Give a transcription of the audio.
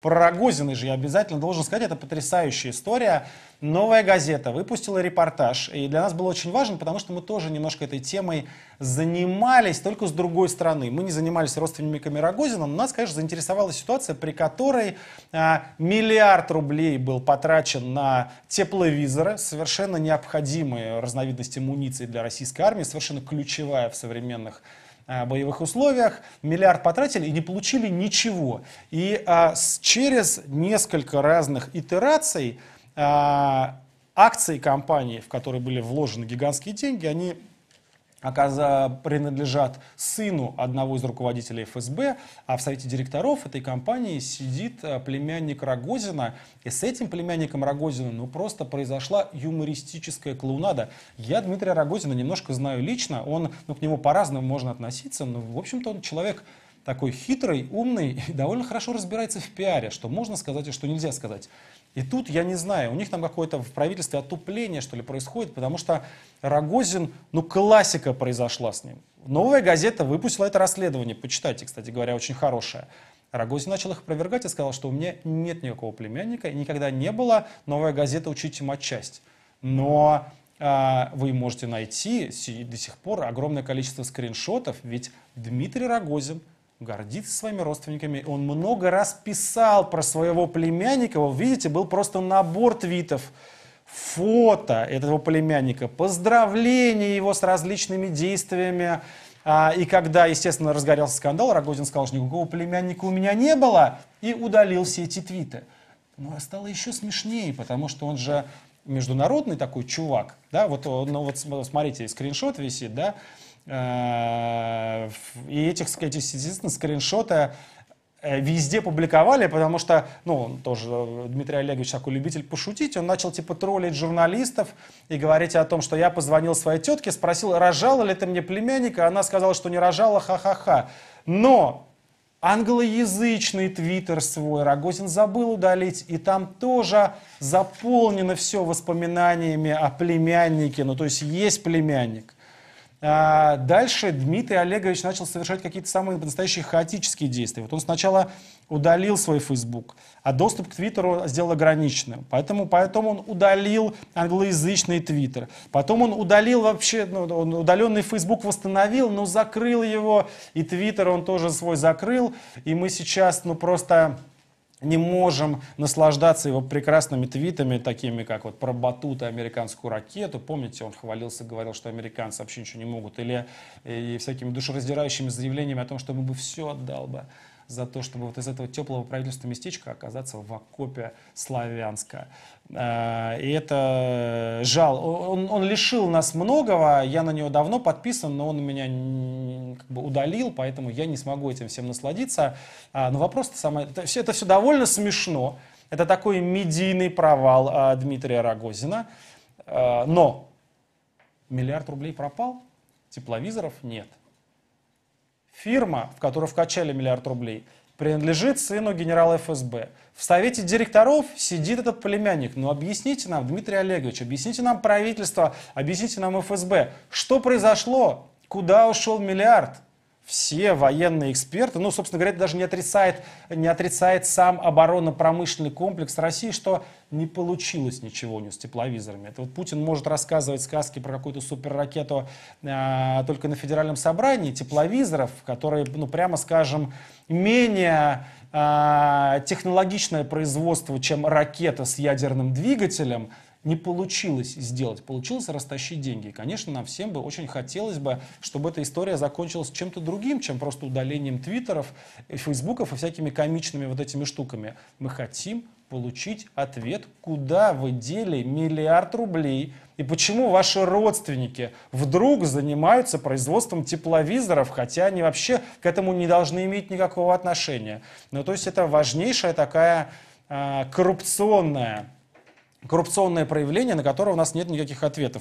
Про же я обязательно должен сказать, это потрясающая история. Новая газета выпустила репортаж, и для нас было очень важен, потому что мы тоже немножко этой темой занимались, только с другой стороны. Мы не занимались родственниками Рогозина, но нас, конечно, заинтересовала ситуация, при которой а, миллиард рублей был потрачен на тепловизоры, совершенно необходимые разновидности муниции для российской армии, совершенно ключевая в современных Э, боевых условиях, миллиард потратили и не получили ничего. И э, через несколько разных итераций э, акции компании, в которые были вложены гигантские деньги, они а принадлежат сыну одного из руководителей ФСБ, а в совете директоров этой компании сидит э, племянник Рогозина. И с этим племянником Рогозина ну просто произошла юмористическая клоунада. Я Дмитрия Рогозина немножко знаю лично, он, ну, к нему по-разному можно относиться, но, в общем-то, он человек такой хитрый, умный и довольно хорошо разбирается в пиаре, что можно сказать и что нельзя сказать. И тут, я не знаю, у них там какое-то в правительстве отупление, что ли, происходит, потому что Рогозин, ну, классика произошла с ним. Новая газета выпустила это расследование, почитайте, кстати говоря, очень хорошее. Рогозин начал их опровергать и сказал, что у меня нет никакого племянника, и никогда не было, новая газета «Учить им отчасть». Но а, вы можете найти до сих пор огромное количество скриншотов, ведь Дмитрий Рогозин – гордится своими родственниками. Он много раз писал про своего племянника. Вы видите, был просто набор твитов, фото этого племянника, поздравления его с различными действиями. А, и когда, естественно, разгорелся скандал, Рогозин сказал, что никакого племянника у меня не было, и удалил все эти твиты. Но ну, а стало еще смешнее, потому что он же международный такой чувак, да, вот, ну, вот смотрите, скриншот висит, да, Э, и этих, эти, естественно, скриншоты э, везде публиковали, потому что, ну, тоже, э, Дмитрий Олегович такой любитель пошутить, он начал, типа, троллить журналистов и говорить о том, что я позвонил своей тетке, спросил, рожала ли ты мне племянника, она сказала, что не рожала, ха-ха-ха. Но англоязычный твиттер свой Рогозин забыл удалить, и там тоже заполнено все воспоминаниями о племяннике, ну, то есть есть племянник. А, дальше Дмитрий Олегович начал совершать какие-то самые настоящие хаотические действия. Вот он сначала удалил свой Facebook, а доступ к Твиттеру сделал ограниченным. Поэтому, поэтому он удалил англоязычный Твиттер. Потом он удалил вообще, ну, он удаленный Facebook восстановил, но закрыл его. И Твиттер он тоже свой закрыл. И мы сейчас, ну просто не можем наслаждаться его прекрасными твитами, такими как вот про батуты американскую ракету. Помните, он хвалился, говорил, что американцы вообще ничего не могут. Или э, и всякими душераздирающими заявлениями о том, что мы бы все отдал бы за то, чтобы вот из этого теплого правительства местечка оказаться в окопе Славянска. Э, и это жал. Он, он лишил нас многого, я на него давно подписан, но он меня как бы удалил, поэтому я не смогу этим всем насладиться. А, но вопрос-то самое... Это все, это все довольно смешно. Это такой медийный провал а, Дмитрия Рогозина. Э, но миллиард рублей пропал, тепловизоров нет. Фирма, в которую вкачали миллиард рублей, принадлежит сыну генерала ФСБ. В совете директоров сидит этот племянник. Но ну, объясните нам, Дмитрий Олегович, объясните нам правительство, объясните нам ФСБ, что произошло, куда ушел миллиард? все военные эксперты, ну, собственно говоря, это даже не отрицает, не отрицает сам оборонно-промышленный комплекс России, что не получилось ничего у него с тепловизорами. Это вот Путин может рассказывать сказки про какую-то суперракету а, только на федеральном собрании тепловизоров, которые, ну, прямо скажем, менее а, технологичное производство, чем ракета с ядерным двигателем – не получилось сделать. Получилось растащить деньги. И, конечно, нам всем бы очень хотелось бы, чтобы эта история закончилась чем-то другим, чем просто удалением твиттеров, э, фейсбуков и всякими комичными вот этими штуками. Мы хотим получить ответ, куда вы дели миллиард рублей и почему ваши родственники вдруг занимаются производством тепловизоров, хотя они вообще к этому не должны иметь никакого отношения. Ну, то есть это важнейшая такая э, коррупционная коррупционное проявление, на которое у нас нет никаких ответов.